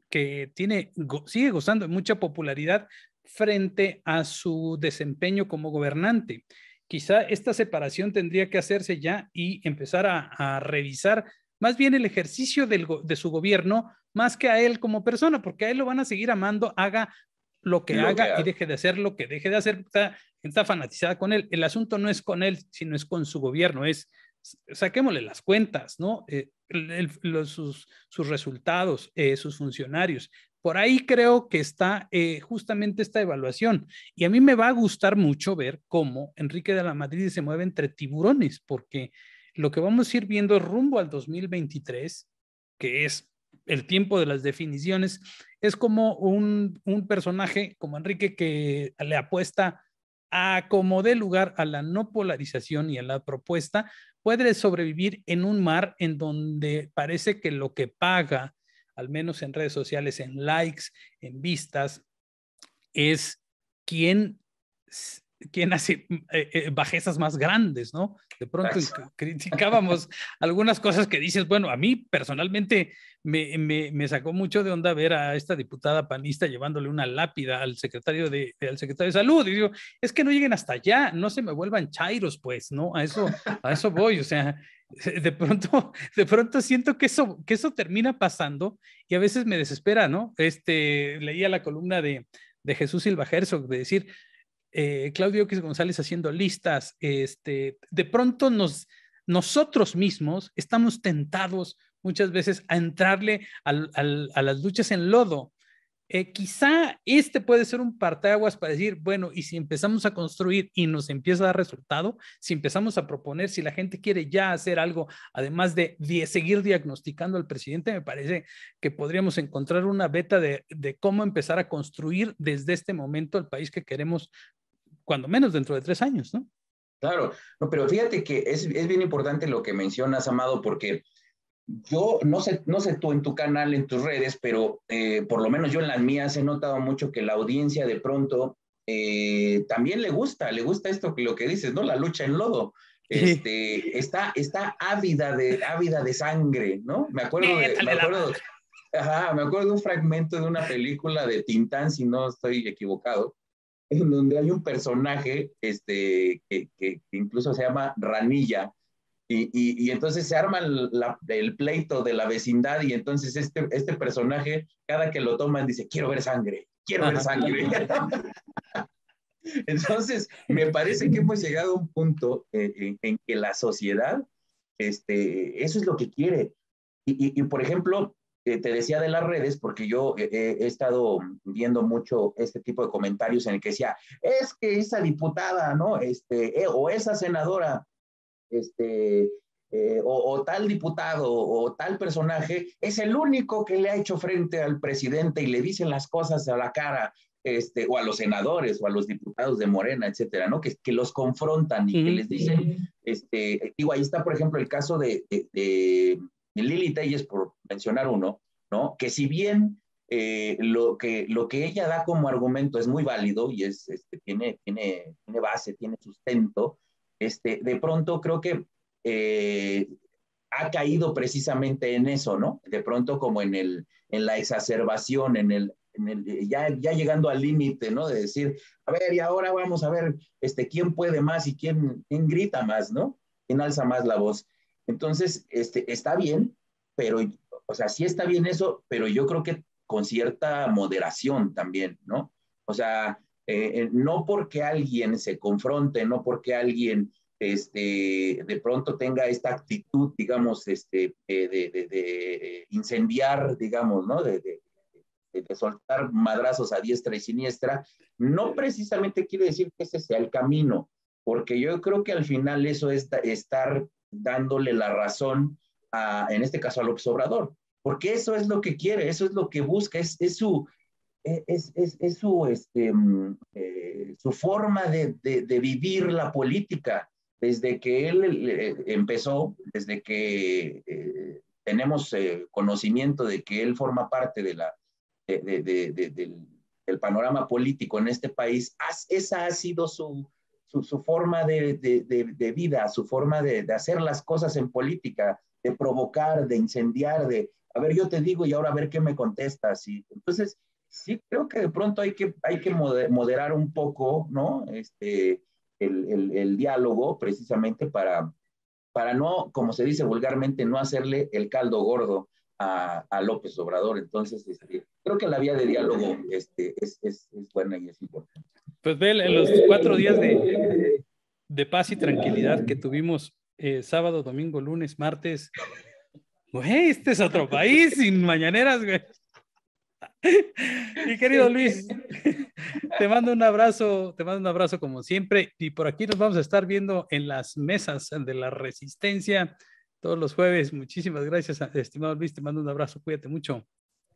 que tiene, sigue gozando de mucha popularidad frente a su desempeño como gobernante. Quizá esta separación tendría que hacerse ya y empezar a, revisar más bien el ejercicio de su gobierno más que a él como persona, porque a él lo van a seguir amando, haga lo que, haga, y deje de hacer lo que deje de hacer. Está, está fanatizada con él. El asunto no es con él, sino es con su gobierno, es saquémosle las cuentas, ¿no? Eh, sus, resultados, eh, sus funcionarios. Por ahí creo que está eh, justamente esta evaluación. Y a mí me va a gustar mucho ver cómo Enrique de la Madrid se mueve entre tiburones, porque lo que vamos a ir viendo rumbo al 2023, que es el tiempo de las definiciones, es como un, un personaje como Enrique que le apuesta a como dé lugar a la no polarización y a la propuesta, puede sobrevivir en un mar en donde parece que lo que paga, al menos en redes sociales, en likes, en vistas, es quien quién hace mm, eh, eh, bajezas más grandes, ¿no? De pronto criticábamos <laughs> algunas cosas que dices, bueno, a mí personalmente me, me, sacó mucho de onda ver a esta diputada panista llevándole una lápida al secretario de, al secretario de salud. Y digo, es que no lleguen hasta allá, no se me vuelvan chairos, pues, ¿no? A eso, a eso voy, o sea, <laughs> de pronto, de pronto siento que eso, que eso termina pasando y a veces me desespera, ¿no? Este, leía la columna de, de Jesús Silva Herzog de decir, eh, Claudio X González haciendo listas, este, de pronto nos, nosotros mismos estamos tentados muchas veces a entrarle a las luchas en lodo. Eh, quizá este puede ser un parteaguas para decir, bueno, y si empezamos a construir y nos empieza a dar resultado, si empezamos a proponer, si la gente quiere ya hacer algo, además de, seguir diagnosticando al presidente, me parece que podríamos encontrar una beta de, de, cómo empezar a construir desde este momento el país que queremos cuando menos dentro de tres años, ¿no? Claro, no, pero fíjate que es, bien importante lo que mencionas, Amado, porque yo no sé, no sé tú en tu canal, en tus redes, pero eh, por lo menos yo en las mías he notado mucho que la audiencia de pronto eh, también le gusta, le gusta esto que lo que dices, ¿no? La lucha en lodo. Este, está, está ávida de, ávida de sangre, ¿no? Me acuerdo de, me acuerdo, me acuerdo de un fragmento de una película de Tintán, si no estoy equivocado, en donde hay un personaje este, que, incluso se llama Ranilla, y, entonces se arma el pleito de la vecindad y entonces este, este personaje, cada que lo toman, dice, quiero ver sangre, quiero ver sangre. <laughs> entonces, me parece que hemos llegado a un punto eh, en, que la sociedad, este, eso es lo que quiere. Y, y por ejemplo, te decía de las redes, porque yo eh, eh, he estado viendo mucho este tipo de comentarios en el que decía, es que esa diputada, ¿no? Este, eh, o esa senadora, este, o, tal diputado o tal personaje es el único que le ha hecho frente al presidente y le dicen las cosas a la cara. Este, o a los senadores o a los diputados de Morena, etcétera, ¿no? Que, que los confrontan y que les dicen, este, digo, ahí está, por ejemplo, el caso de Lili Telles, por mencionar uno, ¿no? Que si bien eh, lo, que, lo que ella da como argumento es muy válido y es, este, tiene, tiene, base, tiene sustento, este, de pronto creo que eh, ha caído precisamente en eso, ¿no? De pronto como en, el, en la exacerbación, en el, ya, llegando al límite, ¿no? De decir, a ver, y ahora vamos a ver este, quién puede más y quién, quién grita más, ¿no? ¿Quién alza más la voz? Entonces, este, está bien, pero, o sea, sí está bien eso, pero yo creo que con cierta moderación también, ¿no? O sea, eh, eh, no porque alguien se confronte, no porque alguien este, de pronto tenga esta actitud, digamos, este, eh, de, incendiar, digamos, ¿no? De, de, soltar madrazos a diestra y siniestra, no precisamente quiere decir que ese sea el camino, porque yo creo que al final eso es estar dándole la razón, a, en este caso al observador, Obrador, porque eso es lo que quiere, eso es lo que busca, es, es su, e, es, es, este, mm, eh, su forma de, vivir la política. Desde que él eh, empezó, desde que eh, tenemos conocimiento de que él forma parte de la, de, del, panorama político en este país, esa ha sido su, su, forma de, vida, su forma de, hacer las cosas en política, de provocar, de incendiar, de, a ver, yo te digo y ahora a ver qué me contestas. entonces, sí creo que de pronto hay que, hay que moderar un poco, ¿no? Este, el, el diálogo precisamente para, para no, como se dice vulgarmente, no hacerle el caldo gordo a, López Obrador. Entonces, este, creo que la vía de diálogo este, es, buena y es importante. Pues ve en los cuatro días de, paz y tranquilidad que tuvimos eh, sábado, domingo, lunes, martes, este es otro país sin mañaneras, güey. Mi querido Luis, te mando un abrazo, te mando un abrazo como siempre y por aquí nos vamos a estar viendo en las mesas de la resistencia todos los jueves. Muchísimas gracias, estimado Luis. Te mando un abrazo. Cuídate mucho.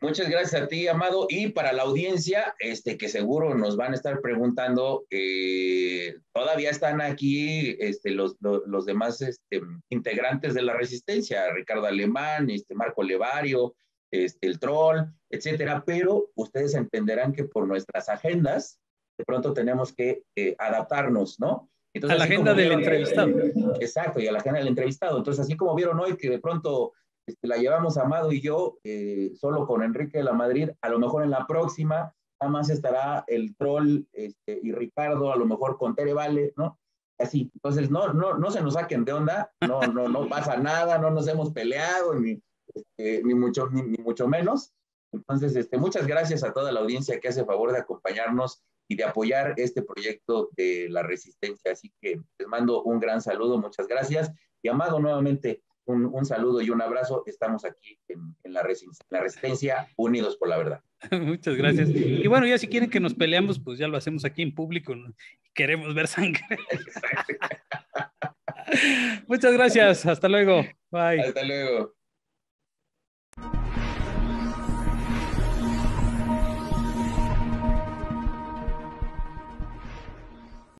Muchas gracias a ti, Amado, y para la audiencia, este, que seguro nos van a estar preguntando, eh, todavía están aquí este, los, demás este, integrantes de la resistencia, Ricardo Alemán, este, Marco Levario, este, el Troll, etcétera, pero ustedes entenderán que por nuestras agendas, de pronto tenemos que eh, adaptarnos, ¿no? a la agenda del entrevistado. Exacto, y a la agenda del entrevistado. Entonces, así como vieron hoy que de pronto este, la llevamos Amado y yo eh, solo con Enrique de la Madrid, a lo mejor en la próxima jamás estará el troll este, y Ricardo, a lo mejor con Tere Vale, ¿no? Así, entonces no, no, no se nos saquen de onda, no, no, no pasa nada, no nos hemos peleado, ni, este, ni, mucho, ni, mucho menos. Entonces, este, muchas gracias a toda la audiencia que hace favor de acompañarnos y de apoyar este proyecto de la resistencia. Así que les mando un gran saludo, muchas gracias. Y Amado, nuevamente un, saludo y un abrazo. Estamos aquí en, la, resistencia, la resistencia, unidos por la verdad. <laughs> Muchas gracias. Y bueno, ya si quieren que nos peleamos, pues ya lo hacemos aquí en público. Queremos ver sangre. <laughs> Muchas gracias. Hasta luego. Bye. Hasta luego.